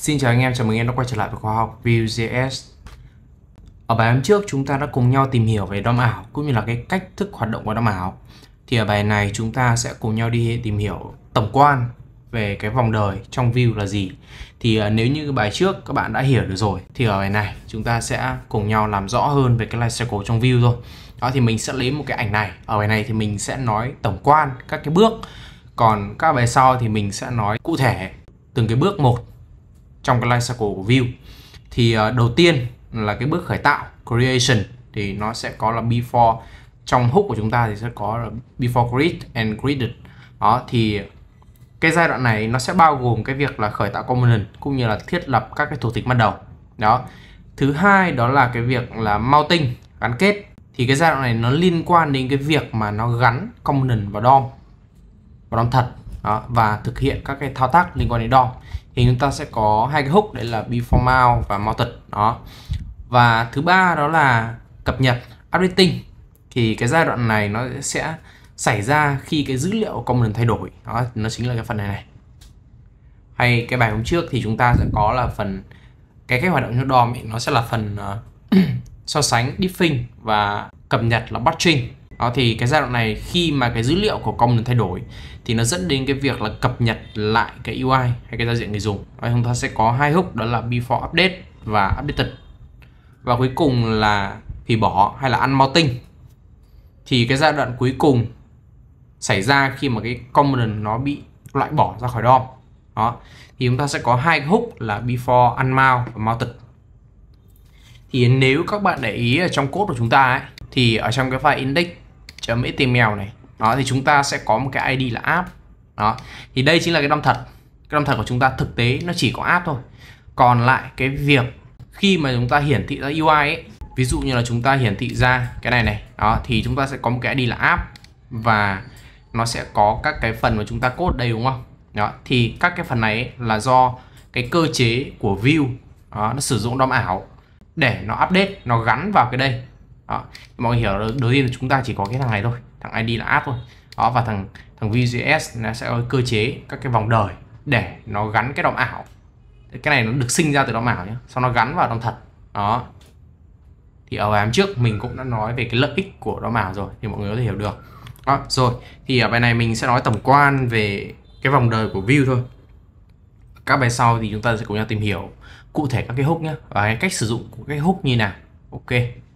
Xin chào anh em, chào mừng anh em đã quay trở lại với khoa học Vue.js Ở bài hôm trước chúng ta đã cùng nhau tìm hiểu về DOM ảo cũng như là cái cách thức hoạt động của DOM ảo Thì ở bài này chúng ta sẽ cùng nhau đi tìm hiểu tổng quan về cái vòng đời trong view là gì Thì ờ, nếu như bài trước các bạn đã hiểu được rồi Thì ở bài này chúng ta sẽ cùng nhau làm rõ hơn về cái lifecycle trong view thôi Đó thì mình sẽ lấy một cái ảnh này Ở bài này thì mình sẽ nói tổng quan các cái bước Còn các bài sau thì mình sẽ nói cụ thể từng cái bước một trong cái life cycle của view thì uh, đầu tiên là cái bước khởi tạo creation thì nó sẽ có là before trong hook của chúng ta thì sẽ có là before create and created đó thì cái giai đoạn này nó sẽ bao gồm cái việc là khởi tạo component cũng như là thiết lập các cái thủ tịch ban đầu đó thứ hai đó là cái việc là mounting gắn kết thì cái giai đoạn này nó liên quan đến cái việc mà nó gắn component vào DOM vào DOM thật đó, và thực hiện các cái thao tác liên quan đến đo thì chúng ta sẽ có hai cái hook đấy là before mount và mounted đó và thứ ba đó là cập nhật updating thì cái giai đoạn này nó sẽ xảy ra khi cái dữ liệu component thay đổi đó nó chính là cái phần này này hay cái bài hôm trước thì chúng ta sẽ có là phần cái cách hoạt động cho DOM nó sẽ là phần uh, so sánh diffing và cập nhật là batching đó ờ, thì cái giai đoạn này khi mà cái dữ liệu của công thay đổi thì nó dẫn đến cái việc là cập nhật lại cái UI hay cái giao diện người dùng và chúng ta sẽ có hai hook đó là before update và updated và cuối cùng là hủy bỏ hay là ăn mau tinh. thì cái giai đoạn cuối cùng xảy ra khi mà cái component nó bị loại bỏ ra khỏi DOM đó thì chúng ta sẽ có hai cái hook là before ăn mau và mau mounted thì nếu các bạn để ý ở trong code của chúng ta ấy, thì ở trong cái file index .html này đó thì chúng ta sẽ có một cái ID là app đó thì đây chính là cái DOM thật cái DOM thật của chúng ta thực tế nó chỉ có app thôi còn lại cái việc khi mà chúng ta hiển thị ra UI ấy, ví dụ như là chúng ta hiển thị ra cái này này đó thì chúng ta sẽ có một cái ID là app và nó sẽ có các cái phần mà chúng ta cốt đây đúng không đó thì các cái phần này ấy là do cái cơ chế của view đó, nó sử dụng DOM ảo để nó update nó gắn vào cái đây đó. mọi người hiểu đầu tiên là chúng ta chỉ có cái thằng này thôi thằng id là app thôi đó và thằng thằng vgs nó sẽ có cơ chế các cái vòng đời để nó gắn cái DOM ảo cái này nó được sinh ra từ DOM ảo nhé sau nó gắn vào DOM thật đó thì ở bài trước mình cũng đã nói về cái lợi ích của DOM ảo rồi thì mọi người có thể hiểu được đó, rồi thì ở bài này mình sẽ nói tổng quan về cái vòng đời của view thôi các bài sau thì chúng ta sẽ cùng nhau tìm hiểu cụ thể các cái hook nhé và cách sử dụng của cái hook như nào ok